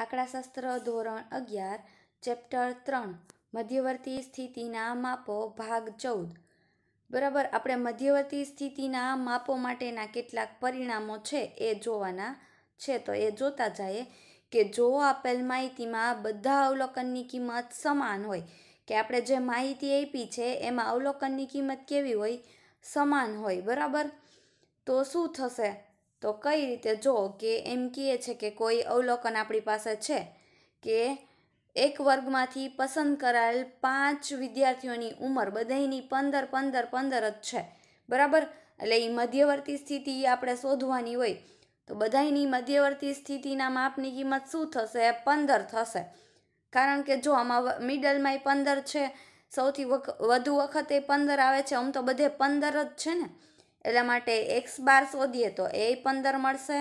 આંકડાશાસ્ત્ર ધોરણ અગિયાર ચેપ્ટર ત્રણ મધ્યવર્તી સ્થિતિના માપો ભાગ ચૌદ બરાબર આપણે મધ્યવર્તી સ્થિતિના માપો માટેના કેટલાક પરિણામો છે એ જોવાના છે તો એ જોતા જઈએ કે જો આપેલ માહિતીમાં બધા અવલોકનની કિંમત સમાન હોય કે આપણે જે માહિતી આપી છે એમાં અવલોકનની કિંમત કેવી હોય સમાન હોય બરાબર તો શું થશે તો કઈ રીતે જો કે એમ કહે છે કે કોઈ અવલોકન આપણી પાસે છે કે એક વર્ગમાંથી પસંદ કરાયેલ પાંચ વિદ્યાર્થીઓની ઉંમર બધાની પંદર પંદર પંદર જ છે બરાબર એટલે એ મધ્યવર્તી સ્થિતિ આપણે શોધવાની હોય તો બધાની મધ્યવર્તી સ્થિતિના માપની કિંમત શું થશે પંદર થશે કારણ કે જો આમાં મિડલમાં પંદર છે સૌથી વધુ વખતે પંદર આવે છે આમ તો બધે પંદર જ છે ને એટલા માટે એક્સ બાર શોધીએ તો એ પંદર મળશે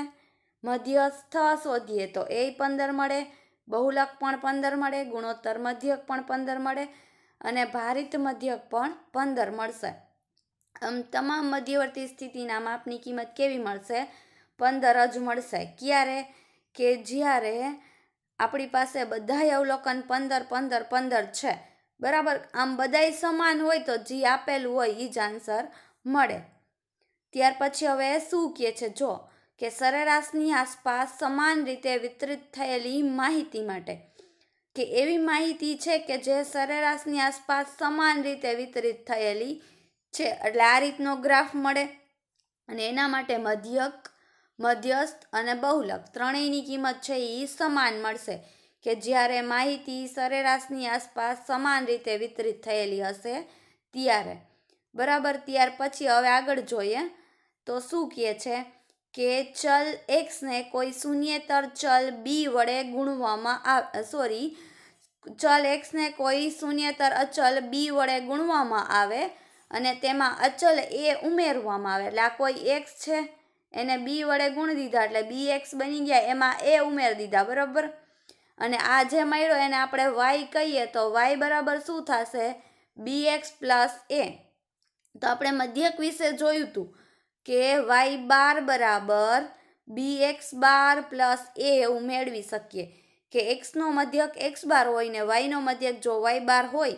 મધ્યસ્થ શોધીએ તો એ પંદર મળે બહુલક પણ પંદર મળે ગુણોત્તર મધ્યક પણ પંદર મળે અને ભારિત મધ્યક પણ પંદર મળશે આમ તમામ મધ્યવર્તી સ્થિતિના માપની કિંમત કેવી મળશે પંદર જ મળશે ક્યારે કે જ્યારે આપણી પાસે બધાય અવલોકન પંદર પંદર પંદર છે બરાબર આમ બધાય સમાન હોય તો જે આપેલું હોય એ જ આન્સર મળે ત્યાર પછી હવે શું કહે છે જો કે સરેરાશની આસપાસ સમાન રીતે વિતરિત થયેલી માહિતી માટે કે એવી માહિતી છે કે જે સરેરાશની આસપાસ સમાન રીતે વિતરિત થયેલી છે એટલે આ રીતનો ગ્રાફ મળે અને એના માટે મધ્યક મધ્યસ્થ અને બહુલક ત્રણેયની કિંમત છે એ સમાન મળશે કે જ્યારે માહિતી સરેરાશની આસપાસ સમાન રીતે વિતરિત થયેલી હશે ત્યારે બરાબર ત્યાર પછી હવે આગળ જોઈએ તો શું કહે છે કે ચલ એક્સને કોઈ શૂન્યેતર ચલ બી વડે ગુણવામાં આ સોરી ચલ એક્સને કોઈ શૂન્યેતર અચલ બી વડે ગુણવામાં આવે અને તેમાં અચલ એ ઉમેરવામાં આવે એટલે આ કોઈ એક્સ છે એને બી વડે ગુણ દીધા એટલે બી એક્સ બની ગયા એમાં એ ઉમેર દીધા બરાબર અને આ જે મળ્યો એને આપણે વાય કહીએ તો વાય બરાબર શું થશે બી એક્સ પ્લસ એ તો આપણે મધ્યક વિશે જોયું હતું કે વાય બાર બરાબર બી એક્સ બાર પ્લસ એ એવું મેળવી શકીએ કે એક્સનો મધ્યક એક્સ બાર હોય ને વાયનો મધ્યક જો વાય બાર હોય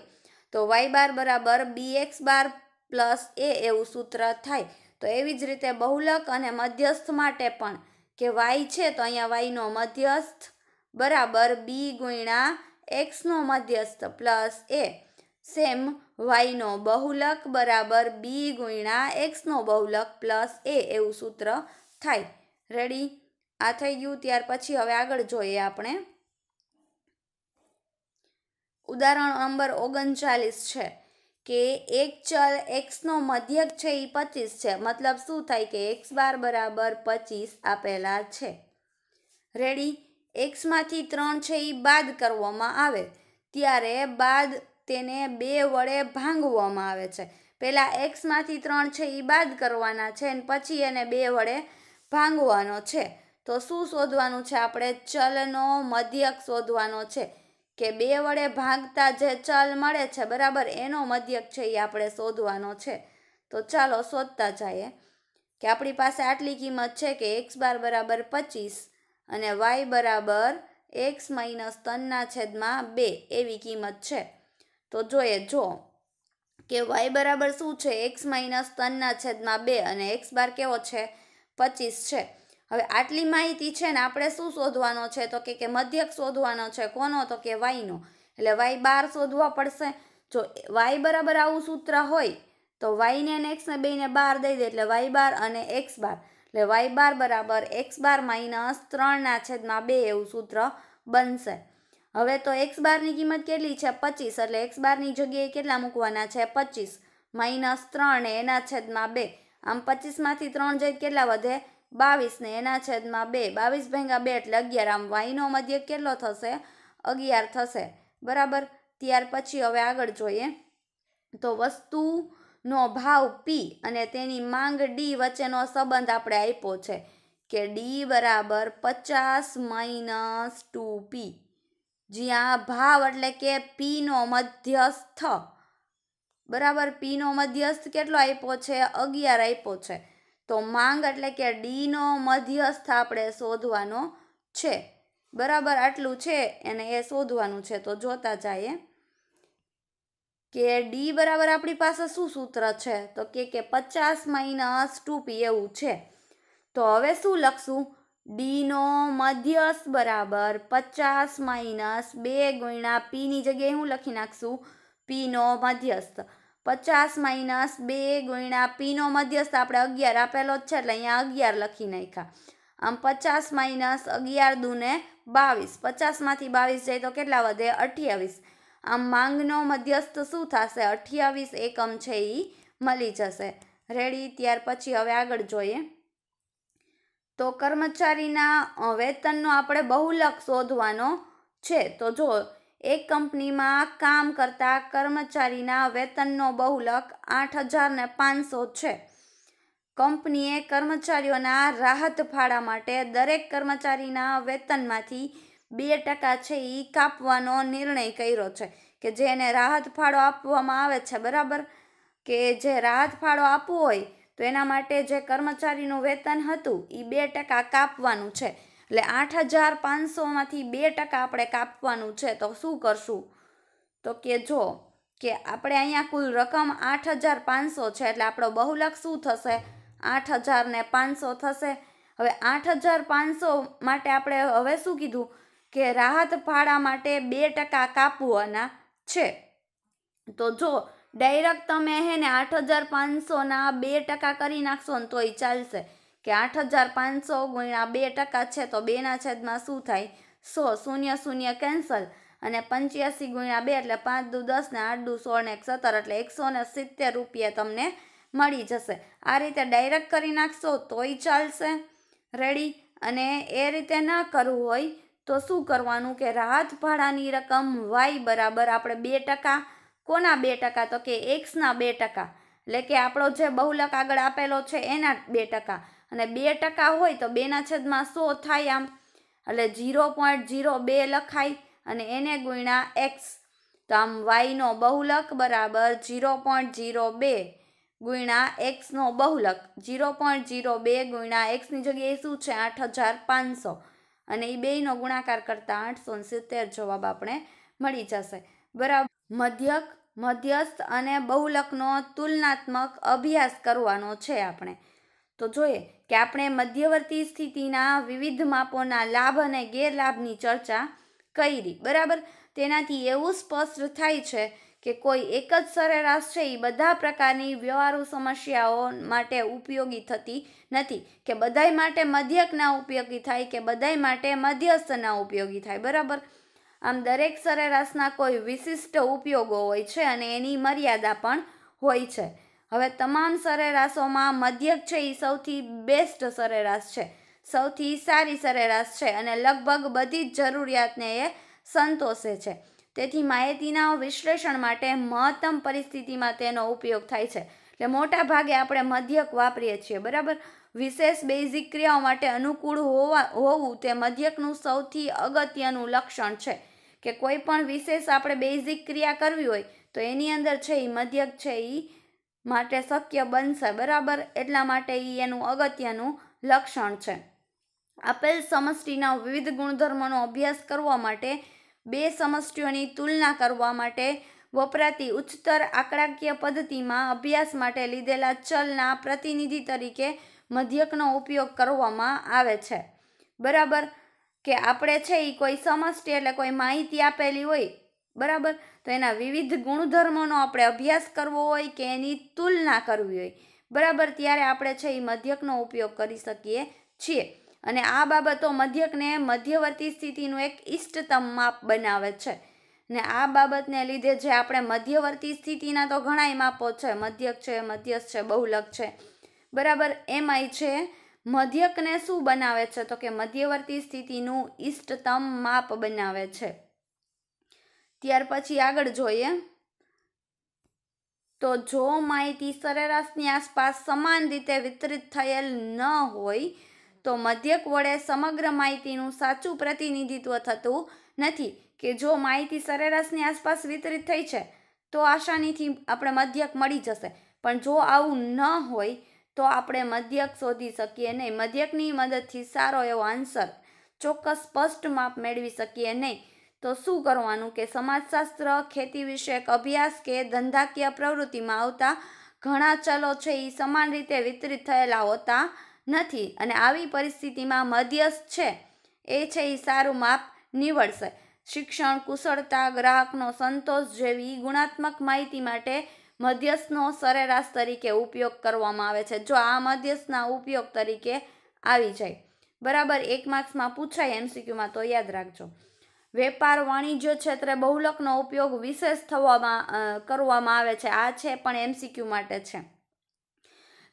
તો વાય બાર બરાબર બી એક્સ બાર પ્લસ એ એવું સૂત્ર થાય તો એવી જ રીતે બહુલક અને મધ્યસ્થ માટે પણ કે વાય છે તો અહીંયા વાયનો મધ્યસ્થ બરાબર બી ગુણ્યા એક્સનો મધ્યસ્થ પ્લસ એ સેમ વાયનો બહુલક બરાબર બી ગુણ્યા એક્સનો બહુલક પ્લસ એ એવું સૂત્ર થાય રેડી આ થઈ ગયું ત્યાર પછી હવે આગળ જોઈએ આપણે ઉદાહરણ નંબર ઓગણચાલીસ છે કે એક ચલ એક્સનો મધ્યક છે એ પચીસ છે મતલબ શું થાય કે એક્સ બાર બરાબર પચીસ આપેલા છે રેડી એક્સમાંથી ત્રણ છે એ બાદ કરવામાં આવે ત્યારે બાદ તેને બે વડે ભાંગવામાં આવે છે પહેલાં એક્સમાંથી ત્રણ છે એ બાદ કરવાના છે અને પછી એને બે વડે ભાંગવાનો છે તો શું શોધવાનું છે આપણે ચલનો મધ્યક શોધવાનો છે કે બે વડે ભાંગતા જે ચલ મળે છે બરાબર એનો મધ્યક છે એ આપણે શોધવાનો છે તો ચાલો શોધતા જઈએ કે આપણી પાસે આટલી કિંમત છે કે એક્સ બાર બરાબર પચીસ અને વાય બરાબર એક્સ માઇનસ ત્રણના છેદમાં બે એવી કિંમત છે તો જોઈએ જો કે વાય બરાબર શું છે એક્સ માઇનસ ત્રણના છેદમાં બે અને એક્સ બાર કેવો છે પચીસ છે હવે આટલી માહિતી છે ને આપણે શું શોધવાનો છે તો કે મધ્યક શોધવાનો છે કોનો તો કે વાયનો એટલે વાય બાર શોધવા પડશે જો વાય બરાબર આવું સૂત્ર હોય તો વાયને અને એક્સને બેને બાર દઈ દે એટલે વાય બાર અને એક્સ બાર એટલે વાય બાર બરાબર એક્સ બાર માઇનસ ત્રણના છેદમાં બે એવું સૂત્ર બનશે હવે તો એક્સ બારની કિંમત કેટલી છે પચીસ એટલે એક્સ બારની જગ્યાએ કેટલા મૂકવાના છે પચીસ માઇનસ ત્રણ એના છેદમાં બે આમ પચીસમાંથી ત્રણ જાય કેટલા વધે બાવીસ ને એના છેદમાં બે બાવીસ ભેગા બે એટલે અગિયાર આમ વાયનો મધ્ય કેટલો થશે અગિયાર થશે બરાબર ત્યાર પછી હવે આગળ જોઈએ તો વસ્તુનો ભાવ પી અને તેની માંગ ડી વચ્ચેનો સંબંધ આપણે આપ્યો છે કે ડી બરાબર પચાસ માઇનસ ટુ પી જ્યાં ભાવ એટલે કે પીનો મધ્યસ્થ બરાબર પીનો મધ્યસ્થ કેટલો આપ્યો છે અગિયાર આપ્યો છે તો માંગ એટલે કે ડીનો મધ્યસ્થ આપણે શોધવાનો છે બરાબર આટલું છે અને એ શોધવાનું છે તો જોતા જઈએ કે ડી બરાબર આપણી પાસે શું સૂત્ર છે તો કે કે પચાસ માઇનસ ટુ પી એવું છે તો હવે શું લખશું ડીનો મધ્યસ બરાબર પચાસ માઇનસ બે ગુણ્યા પીની જગ્યાએ હું લખી નાખશું પીનો મધ્યસ્થ પચાસ માઇનસ બે ગુણ્યા પીનો મધ્યસ્થ આપણે અગિયાર આપેલો જ છે એટલે અહીંયા અગિયાર લખી નાખ્યા આમ પચાસ માઇનસ અગિયાર દૂને બાવીસ પચાસમાંથી બાવીસ જાય તો કેટલા વધે અઠ્યાવીસ આમ માંગનો મધ્યસ્થ શું થશે અઠ્યાવીસ એકમ છે એ મળી જશે રેડી ત્યાર પછી હવે આગળ જોઈએ તો કર્મચારીના વેતનનો આપણે બહુલક શોધવાનો છે તો જો એક કંપનીમાં કામ કરતા કર્મચારીના વેતનનો બહુલક આઠ હજાર પાંચસો છે કંપનીએ કર્મચારીઓના રાહત ફાળા માટે દરેક કર્મચારીના વેતનમાંથી બે ટકા છે એ કાપવાનો નિર્ણય કર્યો છે કે જે એને રાહત ફાળો આપવામાં આવે છે બરાબર કે જે રાહત ફાળો આપવો હોય તો એના માટે જે કર્મચારીનું વેતન હતું એ બે ટકા કાપવાનું છે એટલે આઠ હજાર પાંચસોમાંથી બે ટકા આપણે કાપવાનું છે તો શું કરશું તો કે જો કે આપણે અહીંયા કુલ રકમ આઠ હજાર પાંચસો છે એટલે આપણો બહુલક શું થશે આઠ હજાર ને પાંચસો થશે હવે આઠ હજાર પાંચસો માટે આપણે હવે શું કીધું કે રાહત ભાડા માટે બે ટકા કાપવાના છે તો જો ડાયરેક્ટ તમે હે ને આઠ હજાર પાંચસોના બે ટકા કરી નાખશો ને તોય ચાલશે કે આઠ હજાર પાંચસો ગુણ્યા બે ટકા છે તો બેના છેદમાં શું થાય સો શૂન્ય શૂન્ય કેન્સલ અને પંચ્યાસી ગુણ્યા બે એટલે પાંચ દુ દસ ને આઠ દુ સોળ ને એક સત્તર એટલે એકસો ને સિત્તેર રૂપિયા તમને મળી જશે આ રીતે ડાયરેક્ટ કરી નાખશો તોય ચાલશે રેડી અને એ રીતે ના કરવું હોય તો શું કરવાનું કે રાહત ભાડાની રકમ વાય બરાબર આપણે બે ટકા કોના બે ટકા તો કે એક્સના બે ટકા એટલે કે આપણો જે બહુલક આગળ આપેલો છે એના બે ટકા અને બે ટકા હોય તો બેના છેદમાં સો થાય આમ એટલે ઝીરો પોઈન્ટ ઝીરો બે લખાય અને એને ગુણ્યા એક્સ તો આમ વાયનો બહુલક બરાબર ઝીરો પોઈન્ટ ઝીરો બે ગુણ્યા એક્સનો બહુલક ઝીરો પોઈન્ટ ઝીરો બે ગુણ્યા એક્સની જગ્યાએ શું છે આઠ હજાર પાંચસો અને એ બેયનો ગુણાકાર કરતાં આઠસો સિત્તેર જવાબ આપણે મળી જશે બરાબર મધ્યક મધ્યસ્થ અને બહુલકનો તુલનાત્મક અભ્યાસ કરવાનો છે આપણે તો જોઈએ કે આપણે મધ્યવર્તી સ્થિતિના વિવિધ માપોના લાભ અને ગેરલાભની ચર્ચા કરી બરાબર તેનાથી એવું સ્પષ્ટ થાય છે કે કોઈ એક જ સરેરાશ છે એ બધા પ્રકારની વ્યવહારુ સમસ્યાઓ માટે ઉપયોગી થતી નથી કે બધાય માટે મધ્યક ના ઉપયોગી થાય કે બધાય માટે મધ્યસ્થ ના ઉપયોગી થાય બરાબર આમ દરેક સરેરાશના કોઈ વિશિષ્ટ ઉપયોગો હોય છે અને એની મર્યાદા પણ હોય છે હવે તમામ સરેરાશોમાં મધ્યક છે એ સૌથી બેસ્ટ સરેરાશ છે સૌથી સારી સરેરાશ છે અને લગભગ બધી જ જરૂરિયાતને એ સંતોષે છે તેથી માહિતીના વિશ્લેષણ માટે મહત્તમ પરિસ્થિતિમાં તેનો ઉપયોગ થાય છે એટલે મોટા ભાગે આપણે મધ્યક વાપરીએ છીએ બરાબર વિશેષ બેઝિક ક્રિયાઓ માટે અનુકૂળ હોવા હોવું તે મધ્યકનું સૌથી અગત્યનું લક્ષણ છે કે કોઈ પણ વિશેષ આપણે બેઝિક ક્રિયા કરવી હોય તો એની અંદર છે એ મધ્યક છે એ માટે શક્ય બનશે બરાબર એટલા માટે એ એનું અગત્યનું લક્ષણ છે આપેલ સમષ્ટિના વિવિધ ગુણધર્મોનો અભ્યાસ કરવા માટે બે સમષ્ટિઓની તુલના કરવા માટે વપરાતી ઉચ્ચતર આંકડાકીય પદ્ધતિમાં અભ્યાસ માટે લીધેલા ચલના પ્રતિનિધિ તરીકે મધ્યકનો ઉપયોગ કરવામાં આવે છે બરાબર કે આપણે છે એ કોઈ સમષ્ટિ એટલે કોઈ માહિતી આપેલી હોય બરાબર તો એના વિવિધ ગુણધર્મોનો આપણે અભ્યાસ કરવો હોય કે એની તુલના કરવી હોય બરાબર ત્યારે આપણે છે એ મધ્યકનો ઉપયોગ કરી શકીએ છીએ અને આ બાબતો મધ્યકને મધ્યવર્તી સ્થિતિનું એક ઇષ્ટતમ માપ બનાવે છે ને આ બાબતને લીધે જે આપણે મધ્યવર્તી સ્થિતિના તો ઘણાય માપો છે મધ્યક છે મધ્યસ્થ છે બહુલક છે બરાબર એમાંય છે મધ્યકને શું બનાવે છે તો કે મધ્યવર્તી સ્થિતિનું ઇષ્ટતમ માપ બનાવે છે ત્યાર પછી આગળ જોઈએ તો જો માહિતી સરેરાશની આસપાસ સમાન રીતે વિતરિત થયેલ ન હોય તો મધ્યક વડે સમગ્ર માહિતીનું સાચું પ્રતિનિધિત્વ થતું નથી કે જો માહિતી સરેરાશની આસપાસ વિતરિત થઈ છે તો આસાનીથી આપણે મધ્યક મળી જશે પણ જો આવું ન હોય તો આપણે મધ્યક શોધી શકીએ નહીં મધ્યકની મદદથી સારો એવો આન્સર ચોક્કસ સ્પષ્ટ માપ મેળવી શકીએ નહીં તો શું કરવાનું કે સમાજશાસ્ત્ર ખેતી વિષયક અભ્યાસ કે ધંધાકીય પ્રવૃત્તિમાં આવતા ઘણા ચલો છે એ સમાન રીતે વિતરિત થયેલા હોતા નથી અને આવી પરિસ્થિતિમાં મધ્યસ્થ છે એ છે એ સારું માપ નીવડશે શિક્ષણ કુશળતા ગ્રાહકનો સંતોષ જેવી ગુણાત્મક માહિતી માટે મધ્યસ્થનો સરેરાશ તરીકે ઉપયોગ કરવામાં આવે છે જો આ મધ્યસ્થના ઉપયોગ તરીકે આવી જાય બરાબર એક માર્ક્સમાં પૂછાય એમસીક્યુમાં તો યાદ રાખજો વેપાર વાણિજ્ય ક્ષેત્રે બહુલકનો ઉપયોગ વિશેષ થવામાં કરવામાં આવે છે આ છે પણ એમસીક્યુ માટે છે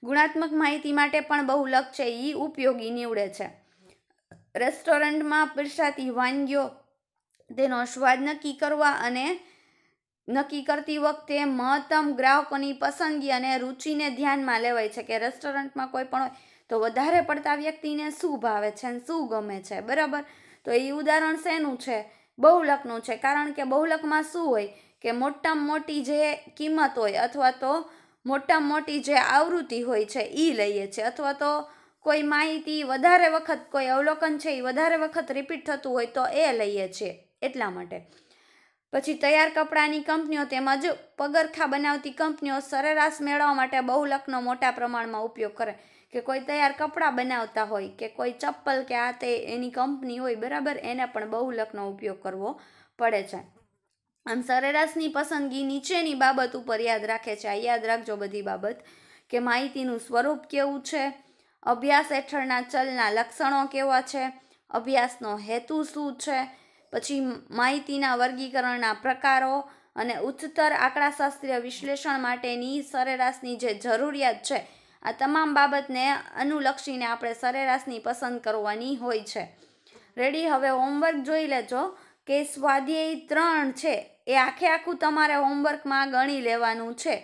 ગુણાત્મક માહિતી માટે પણ બહુલક છે એ ઉપયોગી નીવડે છે રેસ્ટોરન્ટમાં પીરસાતી વાનગીઓ તેનો સ્વાદ નક્કી કરવા અને નક્કી કરતી વખતે મહત્તમ ગ્રાહકોની પસંદગી અને રુચિને ધ્યાનમાં લેવાય છે કે રેસ્ટોરન્ટમાં કોઈ પણ હોય તો વધારે પડતા વ્યક્તિને શું ભાવે છે અને શું ગમે છે બરાબર તો એ ઉદાહરણ શેનું છે બહુલકનું છે કારણ કે બહુલકમાં શું હોય કે મોટામાં મોટી જે કિંમત હોય અથવા તો મોટામાં મોટી જે આવૃત્તિ હોય છે એ લઈએ છીએ અથવા તો કોઈ માહિતી વધારે વખત કોઈ અવલોકન છે એ વધારે વખત રિપીટ થતું હોય તો એ લઈએ છીએ એટલા માટે પછી તૈયાર કપડાની કંપનીઓ તેમજ પગરખા બનાવતી કંપનીઓ સરેરાશ મેળવવા માટે બહુલકનો મોટા પ્રમાણમાં ઉપયોગ કરે કે કોઈ તૈયાર કપડાં બનાવતા હોય કે કોઈ ચપ્પલ કે આ તે એની કંપની હોય બરાબર એને પણ બહુલકનો ઉપયોગ કરવો પડે છે આમ સરેરાશની પસંદગી નીચેની બાબત ઉપર યાદ રાખે છે આ યાદ રાખજો બધી બાબત કે માહિતીનું સ્વરૂપ કેવું છે અભ્યાસ હેઠળના ચલના લક્ષણો કેવા છે અભ્યાસનો હેતુ શું છે પછી માહિતીના વર્ગીકરણના પ્રકારો અને ઉચ્ચતર આંકડાશાસ્ત્રીય વિશ્લેષણ માટેની સરેરાશની જે જરૂરિયાત છે આ તમામ બાબતને અનુલક્ષીને આપણે સરેરાશની પસંદ કરવાની હોય છે રેડી હવે હોમવર્ક જોઈ લેજો કે સ્વાધ્યાય ત્રણ છે એ આખે આખું તમારે હોમવર્કમાં ગણી લેવાનું છે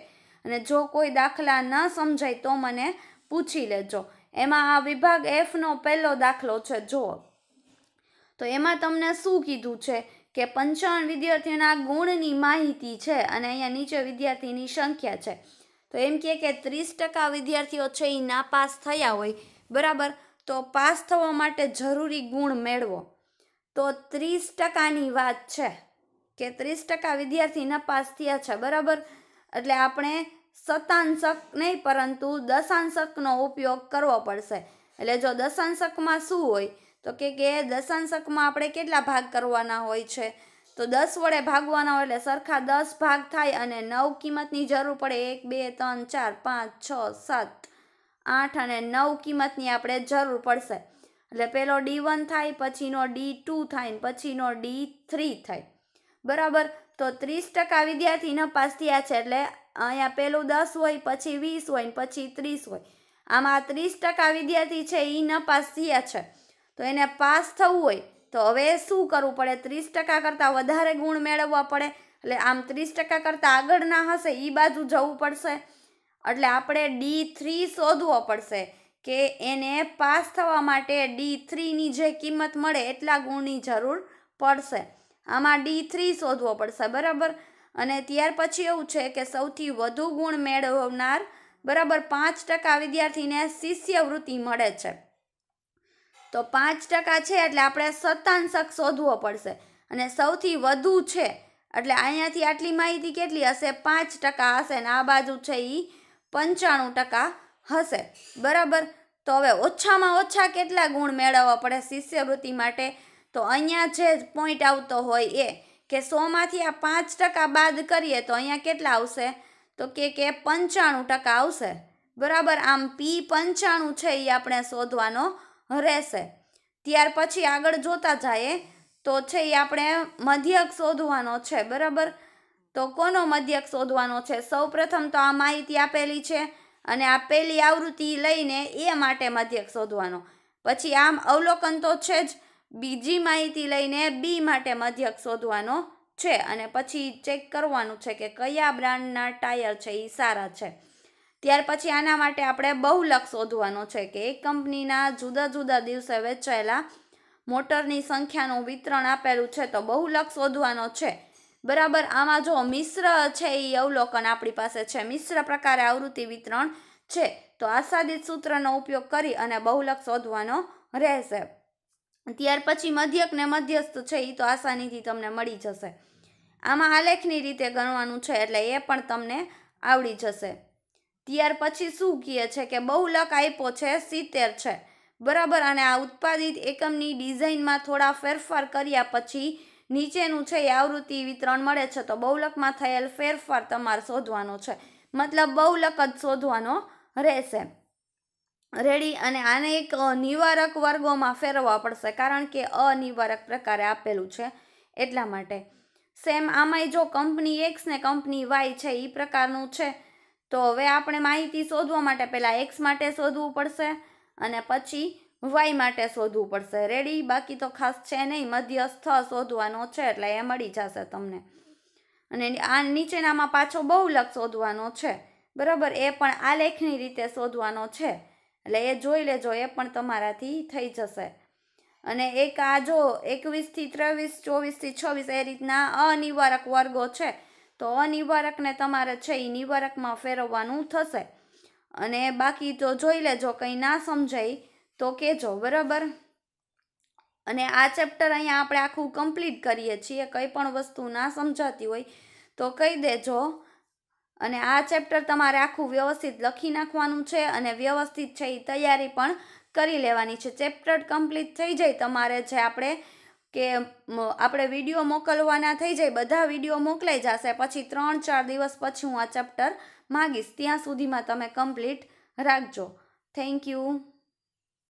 અને જો કોઈ દાખલા ન સમજાય તો મને પૂછી લેજો એમાં આ વિભાગ એફનો પહેલો દાખલો છે જુઓ તો એમાં તમને શું કીધું છે કે પંચાવન વિદ્યાર્થીઓના ગુણની માહિતી છે અને અહીંયા નીચે વિદ્યાર્થીની સંખ્યા છે તો એમ કહે કે ત્રીસ ટકા વિદ્યાર્થીઓ છે એ નાપાસ થયા હોય બરાબર તો પાસ થવા માટે જરૂરી ગુણ મેળવો તો ત્રીસ ટકાની વાત છે કે ત્રીસ ટકા વિદ્યાર્થી નાપાસ થયા છે બરાબર એટલે આપણે સતાંશક નહીં પરંતુ દશાંશકનો ઉપયોગ કરવો પડશે એટલે જો દશાંશકમાં શું હોય તો કે કે દશાંશકમાં આપણે કેટલા ભાગ કરવાના હોય છે તો દસ વડે ભાગવાના હોય એટલે સરખા દસ ભાગ થાય અને નવ કિંમતની જરૂર પડે એક બે ત્રણ ચાર પાંચ છ સાત આઠ અને નવ કિંમતની આપણે જરૂર પડશે એટલે પેલો ડી વન થાય પછીનો ડી ટુ થાય પછીનો ડી થ્રી થાય બરાબર તો ત્રીસ ટકા વિદ્યાર્થી નપાસ થયા છે એટલે અહીંયા પેલું દસ હોય પછી વીસ હોય પછી ત્રીસ હોય આમાં ત્રીસ ટકા વિદ્યાર્થી છે એ નપાસ થયા છે તો એને પાસ થવું હોય તો હવે શું કરવું પડે ત્રીસ ટકા કરતાં વધારે ગુણ મેળવવા પડે એટલે આમ ત્રીસ ટકા કરતાં આગળ ના હશે એ બાજુ જવું પડશે એટલે આપણે ડી થ્રી શોધવો પડશે કે એને પાસ થવા માટે ડી થ્રીની જે કિંમત મળે એટલા ગુણની જરૂર પડશે આમાં ડી થ્રી શોધવો પડશે બરાબર અને ત્યાર પછી એવું છે કે સૌથી વધુ ગુણ મેળવનાર બરાબર પાંચ ટકા વિદ્યાર્થીને શિષ્યવૃત્તિ મળે છે તો પાંચ ટકા છે એટલે આપણે સત્તાંશક શોધવો પડશે અને સૌથી વધુ છે એટલે અહીંયાથી આટલી માહિતી કેટલી હશે પાંચ ટકા હશે ને આ બાજુ છે એ પંચાણું ટકા હશે બરાબર તો હવે ઓછામાં ઓછા કેટલા ગુણ મેળવવા પડે શિષ્યવૃત્તિ માટે તો અહીંયા જે પોઈન્ટ આવતો હોય એ કે સોમાંથી આ પાંચ ટકા બાદ કરીએ તો અહીંયા કેટલા આવશે તો કે કે પંચાણું ટકા આવશે બરાબર આમ પી પંચાણું છે એ આપણે શોધવાનો રહેશે ત્યાર પછી આગળ જોતા જાઈએ તો છે એ આપણે મધ્યક શોધવાનો છે બરાબર તો કોનો મધ્યક શોધવાનો છે સૌપ્રથમ તો આ માહિતી આપેલી છે અને આ પહેલી આવૃત્તિ લઈને એ માટે મધ્યક શોધવાનો પછી આમ અવલોકન તો છે જ બીજી માહિતી લઈને બી માટે મધ્યક શોધવાનો છે અને પછી ચેક કરવાનું છે કે કયા બ્રાન્ડના ટાયર છે એ સારા છે ત્યાર પછી આના માટે આપણે બહુલક શોધવાનો છે કે એક કંપનીના જુદા જુદા દિવસે વેચાયેલા મોટરની સંખ્યાનું વિતરણ આપેલું છે તો બહુલક શોધવાનો છે બરાબર આમાં જો મિશ્ર છે એ અવલોકન આપણી પાસે છે મિશ્ર પ્રકારે આવૃત્તિ વિતરણ છે તો આસાદિત સૂત્રનો ઉપયોગ કરી અને બહુલક શોધવાનો રહેશે ત્યાર પછી મધ્યક ને મધ્યસ્થ છે એ તો આસાનીથી તમને મળી જશે આમાં આલેખની રીતે ગણવાનું છે એટલે એ પણ તમને આવડી જશે ત્યાર પછી શું કહે છે કે બહુલક આપ્યો છે સિત્તેર છે બરાબર અને આ ઉત્પાદિત એકમની ડિઝાઇનમાં થોડા ફેરફાર કર્યા પછી નીચેનું છે એ આવૃત્તિ વિતરણ મળે છે તો બહુલકમાં થયેલ ફેરફાર તમારે શોધવાનો છે મતલબ બહુલક જ શોધવાનો રહેશે રેડી અને આને એક નિવારક વર્ગોમાં ફેરવવા પડશે કારણ કે અનિવારક પ્રકારે આપેલું છે એટલા માટે સેમ આમાંય જો કંપની એક્સ ને કંપની વાય છે એ પ્રકારનું છે તો હવે આપણે માહિતી શોધવા માટે પહેલાં એક્સ માટે શોધવું પડશે અને પછી વાય માટે શોધવું પડશે રેડી બાકી તો ખાસ છે નહીં મધ્યસ્થ શોધવાનો છે એટલે એ મળી જશે તમને અને આ નીચેનામાં પાછો બહુ બહુલક શોધવાનો છે બરાબર એ પણ આ લેખની રીતે શોધવાનો છે એટલે એ જોઈ લેજો એ પણ તમારાથી થઈ જશે અને એક આ જો એકવીસથી ત્રેવીસ ચોવીસથી છવ્વીસ એ રીતના અનિવારક વર્ગો છે તો અનિવારકને તમારે છે એ નિવારકમાં ફેરવવાનું થશે અને બાકી તો જોઈ લેજો કંઈ ના સમજાય તો કહેજો બરાબર અને આ ચેપ્ટર અહીંયા આપણે આખું કમ્પ્લીટ કરીએ છીએ કંઈ પણ વસ્તુ ના સમજાતી હોય તો કહી દેજો અને આ ચેપ્ટર તમારે આખું વ્યવસ્થિત લખી નાખવાનું છે અને વ્યવસ્થિત છે એ તૈયારી પણ કરી લેવાની છે ચેપ્ટર કમ્પ્લીટ થઈ જાય તમારે જે આપણે કે આપણે વિડીયો મોકલવાના થઈ જાય બધા વિડીયો મોકલાઈ જશે પછી ત્રણ ચાર દિવસ પછી હું આ ચેપ્ટર માગીશ ત્યાં સુધીમાં તમે કમ્પ્લીટ રાખજો થેન્ક યુ